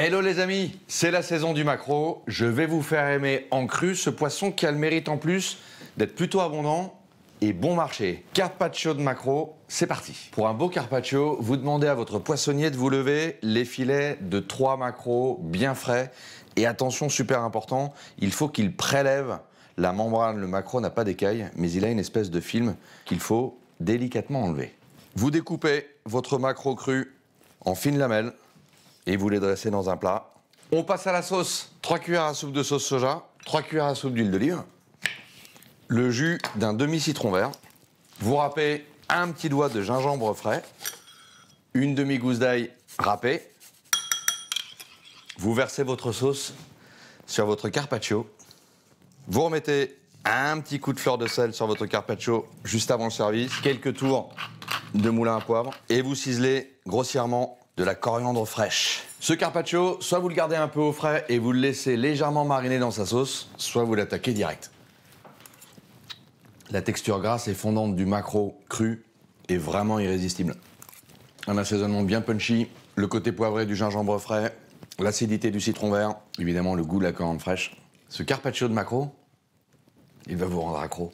Hello les amis, c'est la saison du macro, Je vais vous faire aimer en cru ce poisson qui a le mérite en plus d'être plutôt abondant et bon marché. Carpaccio de macro, c'est parti. Pour un beau carpaccio, vous demandez à votre poissonnier de vous lever les filets de trois macros bien frais. Et attention, super important, il faut qu'il prélève la membrane. Le macro n'a pas d'écaille, mais il a une espèce de film qu'il faut délicatement enlever. Vous découpez votre macro cru en fines lamelles et vous les dressez dans un plat. On passe à la sauce. 3 cuillères à soupe de sauce soja, 3 cuillères à soupe d'huile d'olive, le jus d'un demi-citron vert. Vous râpez un petit doigt de gingembre frais, une demi-gousse d'ail râpée. Vous versez votre sauce sur votre carpaccio. Vous remettez un petit coup de fleur de sel sur votre carpaccio juste avant le service, quelques tours de moulin à poivre et vous ciselez grossièrement de la coriandre fraîche. Ce carpaccio, soit vous le gardez un peu au frais et vous le laissez légèrement mariner dans sa sauce, soit vous l'attaquez direct. La texture grasse et fondante du macro cru est vraiment irrésistible. Un assaisonnement bien punchy, le côté poivré du gingembre frais, l'acidité du citron vert, évidemment le goût de la coriandre fraîche. Ce carpaccio de macro, il va vous rendre accro.